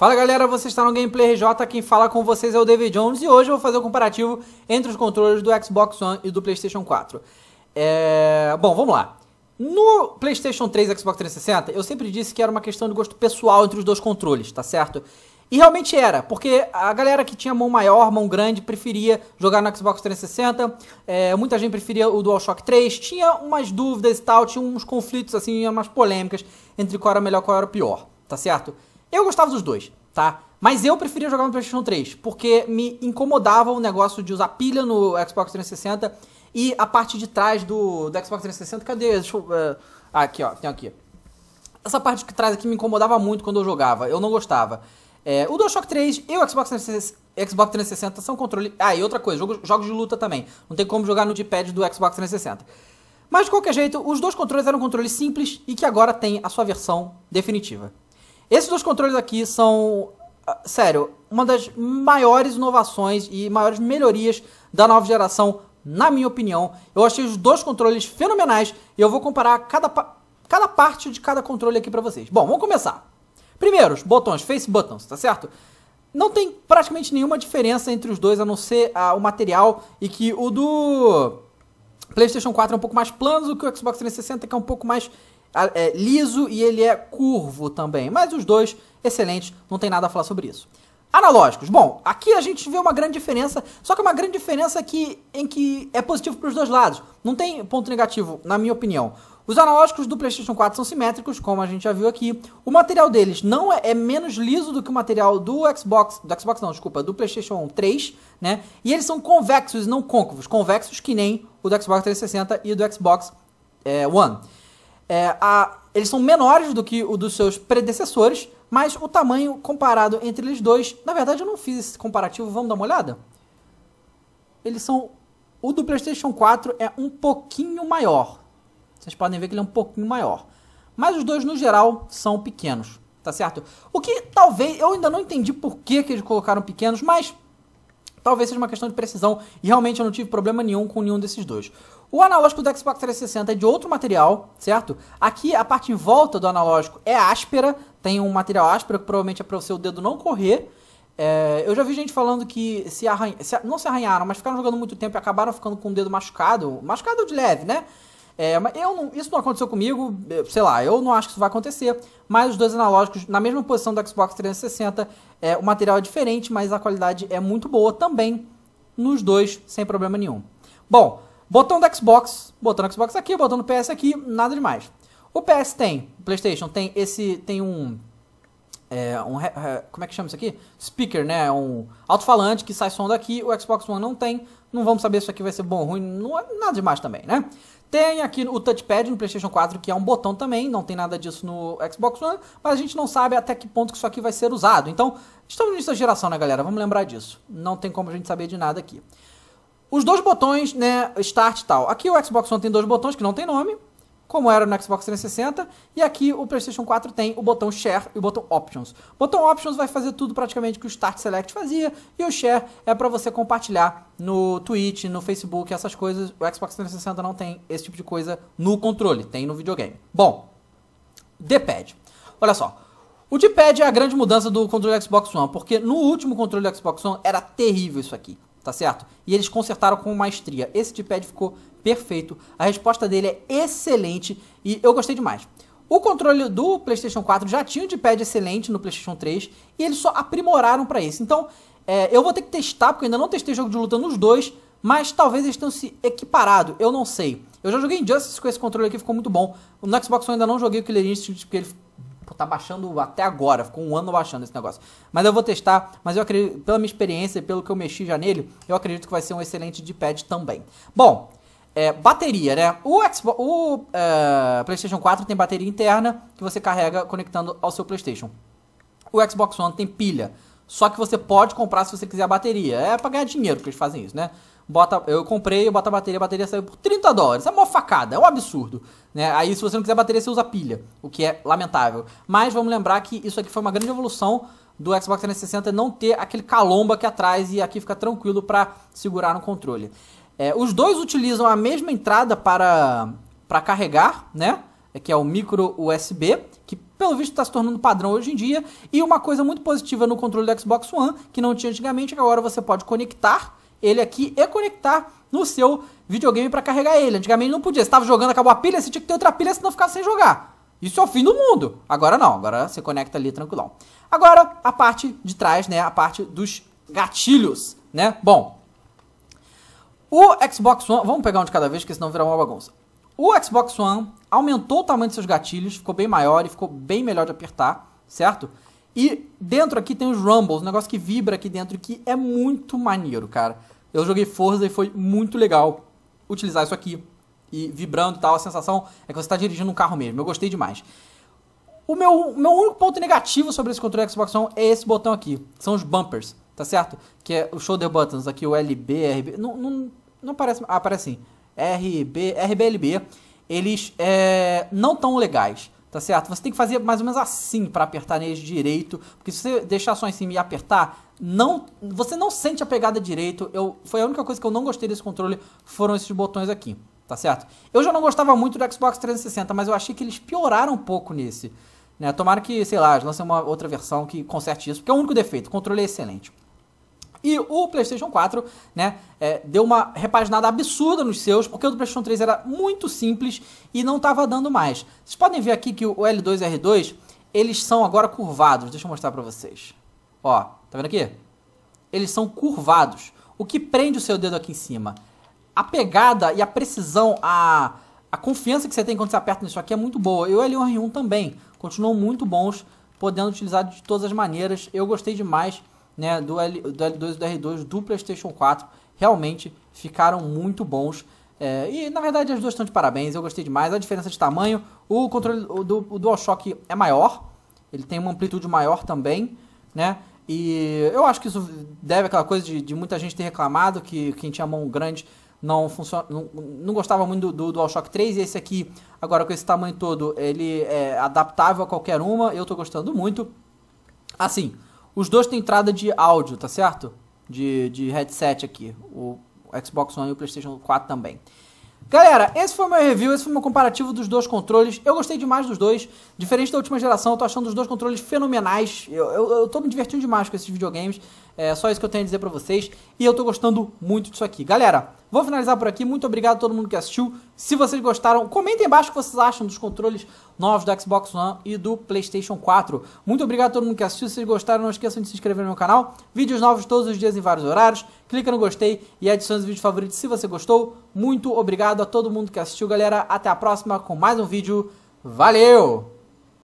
Fala galera, você está no Gameplay RJ, quem fala com vocês é o David Jones e hoje eu vou fazer o um comparativo entre os controles do Xbox One e do PlayStation 4. É... Bom, vamos lá. No PlayStation 3 e Xbox 360, eu sempre disse que era uma questão de gosto pessoal entre os dois controles, tá certo? E realmente era, porque a galera que tinha mão maior, mão grande, preferia jogar no Xbox 360, é, muita gente preferia o DualShock 3, tinha umas dúvidas e tal, tinha uns conflitos assim, umas polêmicas entre qual era melhor e qual era pior, tá certo? Eu gostava dos dois, tá? Mas eu preferia jogar no PlayStation 3, porque me incomodava o negócio de usar pilha no Xbox 360 e a parte de trás do, do Xbox 360. Cadê? Deixa eu, uh, aqui, ó, tem aqui. Essa parte de trás aqui me incomodava muito quando eu jogava, eu não gostava. É, o DualShock 3 e o Xbox 360 Xbox 360 são controle. Ah, e outra coisa, jogos, jogos de luta também. Não tem como jogar no D-pad do Xbox 360. Mas de qualquer jeito, os dois controles eram controles simples e que agora tem a sua versão definitiva. Esses dois controles aqui são, ah, sério, uma das maiores inovações e maiores melhorias da nova geração, na minha opinião. Eu achei os dois controles fenomenais e eu vou comparar cada, cada parte de cada controle aqui para vocês. Bom, vamos começar. Primeiro, os botões, face buttons, tá certo? Não tem praticamente nenhuma diferença entre os dois, a não ser ah, o material e que o do PlayStation 4 é um pouco mais plano do que o Xbox 360, que é um pouco mais é, liso e ele é curvo também. Mas os dois, excelentes, não tem nada a falar sobre isso. Analógicos. Bom, aqui a gente vê uma grande diferença, só que é uma grande diferença que, em que é positivo para os dois lados. Não tem ponto negativo, na minha opinião. Os analógicos do PlayStation 4 são simétricos, como a gente já viu aqui. O material deles não é, é, menos liso do que o material do Xbox, do Xbox não, desculpa, do PlayStation 3, né? E eles são convexos e não côncavos, convexos que nem o do Xbox 360 e do Xbox é, One. É, a, eles são menores do que o dos seus predecessores, mas o tamanho comparado entre eles dois. Na verdade, eu não fiz esse comparativo, vamos dar uma olhada? Eles são. O do PlayStation 4 é um pouquinho maior. Vocês podem ver que ele é um pouquinho maior. Mas os dois, no geral, são pequenos, tá certo? O que talvez. Eu ainda não entendi por que, que eles colocaram pequenos, mas. Talvez seja uma questão de precisão e realmente eu não tive problema nenhum com nenhum desses dois. O analógico do Xbox 360 é de outro material, certo? Aqui a parte em volta do analógico é áspera, tem um material áspero que provavelmente é para o seu dedo não correr. É, eu já vi gente falando que se, arranha, não se arranharam, mas ficaram jogando muito tempo e acabaram ficando com o dedo machucado, machucado de leve, né? É, mas eu não, isso não aconteceu comigo, é, sei lá, eu não acho que isso vai acontecer. Mas os dois analógicos, na mesma posição do Xbox 360, é, o material é diferente, mas a qualidade é muito boa também nos dois, sem problema nenhum. Bom, Botão do Xbox, botão do Xbox aqui, botão do PS aqui, nada demais. O PS tem, o PlayStation tem esse, tem um, é, um como é que chama isso aqui? Speaker, né? Um alto-falante que sai som daqui. O Xbox One não tem. Não vamos saber se isso aqui vai ser bom ou ruim. Não é nada demais também, né? Tem aqui o touchpad no PlayStation 4, que é um botão também, não tem nada disso no Xbox One, mas a gente não sabe até que ponto que isso aqui vai ser usado. Então, estamos no início da geração, né, galera? Vamos lembrar disso. Não tem como a gente saber de nada aqui. Os dois botões, né, start e tal. Aqui o Xbox One tem dois botões que não tem nome, como era no Xbox 360, e aqui o PlayStation 4 tem o botão Share e o botão Options. O botão Options vai fazer tudo praticamente que o Start Select fazia, e o Share é para você compartilhar no Twitch, no Facebook, essas coisas. O Xbox 360 não tem esse tipo de coisa no controle, tem no videogame. Bom, D-Pad. Olha só. O D-Pad é a grande mudança do controle Xbox One, porque no último controle Xbox One era terrível isso aqui tá certo? E eles consertaram com maestria. Esse D-pad ficou perfeito, a resposta dele é excelente e eu gostei demais. O controle do PlayStation 4 já tinha um D-pad excelente no PlayStation 3 e eles só aprimoraram para esse. Então, é, eu vou ter que testar, porque eu ainda não testei jogo de luta nos dois, mas talvez eles tenham se equiparado, eu não sei. Eu já joguei Injustice com esse controle aqui, ficou muito bom. No Xbox eu ainda não joguei o Killer Instinct, porque ele tempo, tá baixando até agora, ficou um ano baixando esse negócio. Mas eu vou testar, mas eu acredito, pela minha experiência e pelo que eu mexi já nele, eu acredito que vai ser um excelente D-pad também. Bom, é, bateria, né? O, Xbox, o é, PlayStation 4 tem bateria interna que você carrega conectando ao seu PlayStation. O Xbox One tem pilha. Só que você pode comprar se você quiser a bateria. É pra ganhar dinheiro que eles fazem isso, né? bota, eu comprei, eu boto a bateria, a bateria saiu por 30 dólares. É uma facada, é um absurdo. Né? Aí se você não quiser bateria, você usa pilha, o que é lamentável. Mas vamos lembrar que isso aqui foi uma grande evolução do Xbox 360 não ter aquele calomba aqui atrás e aqui fica tranquilo para segurar no controle. É, os dois utilizam a mesma entrada para, para carregar, né? É que é o micro USB, que pelo visto está se tornando padrão hoje em dia. E uma coisa muito positiva no controle do Xbox One, que não tinha antigamente, é que agora você pode conectar ele aqui e conectar no seu videogame para carregar ele. Antigamente não podia, você estava jogando, acabou a pilha, você tinha que ter outra pilha senão ficava sem jogar. Isso é o fim do mundo. Agora não, agora você conecta ali tranquilão. Agora a parte de trás, né, a parte dos gatilhos, né? Bom, o Xbox One, vamos pegar um de cada vez, que senão virar uma bagunça. O Xbox One aumentou o tamanho de seus gatilhos, ficou bem maior e ficou bem melhor de apertar, certo? E dentro aqui tem os rumbles, um negócio que vibra aqui dentro que é muito maneiro, cara. Eu joguei Forza e foi muito legal utilizar isso aqui. E vibrando e tal, a sensação é que você está dirigindo um carro mesmo. Eu gostei demais. O meu, meu único ponto negativo sobre esse controle Xbox One é esse botão aqui. São os bumpers, tá certo? Que é o shoulder buttons aqui, o LB, RB... Não, não, não parece... Ah, parece sim. RB, RBLB. Eles é, não tão legais tá certo? Você tem que fazer mais ou menos assim para apertar nele direito, porque se você deixar só em cima e apertar, não, você não sente a pegada direito. Eu, foi a única coisa que eu não gostei desse controle, foram esses botões aqui, tá certo? Eu já não gostava muito do Xbox 360, mas eu achei que eles pioraram um pouco nesse. Né? Tomara que, sei lá, lancem uma outra versão que conserte isso, porque é o único defeito, o controle é excelente. E o PlayStation 4, né, é, deu uma repaginada absurda nos seus, porque o do PlayStation 3 era muito simples e não estava dando mais. Vocês podem ver aqui que o L2 e R2, eles são agora curvados. Deixa eu mostrar para vocês. Ó, tá vendo aqui? Eles são curvados. O que prende o seu dedo aqui em cima? A pegada e a precisão, a, a confiança que você tem quando você aperta nisso aqui é muito boa. E o L1 R1 também. Continuam muito bons, podendo utilizar de todas as maneiras. Eu gostei demais né, do, L, do L2 e do R2 do PlayStation 4 realmente ficaram muito bons. É, e na verdade as duas estão de parabéns, eu gostei demais. A diferença de tamanho, o controle do DualShock é maior, ele tem uma amplitude maior também, né? E eu acho que isso deve àquela coisa de, de muita gente ter reclamado que quem tinha mão grande não funciona, não, não gostava muito do, do DualShock 3 e esse aqui, agora com esse tamanho todo, ele é adaptável a qualquer uma. Eu estou gostando muito. Assim, os dois têm entrada de áudio, tá certo? De, de headset aqui. O Xbox One e o PlayStation 4 também. Galera, esse foi o meu review, esse foi o meu comparativo dos dois controles. Eu gostei demais dos dois. Diferente da última geração, eu tô achando os dois controles fenomenais. Eu, eu, eu tô me divertindo demais com esses videogames. É só isso que eu tenho a dizer para vocês. E eu tô gostando muito disso aqui. Galera, vou finalizar por aqui. Muito obrigado a todo mundo que assistiu. Se vocês gostaram, comentem embaixo o que vocês acham dos controles novos do Xbox One e do PlayStation 4. Muito obrigado a todo mundo que assistiu. Se vocês gostaram, não esqueçam de se inscrever no meu canal. Vídeos novos todos os dias em vários horários. Clica no gostei e adiciona os vídeos favoritos se você gostou. Muito obrigado a todo mundo que assistiu, galera. Até a próxima com mais um vídeo. Valeu!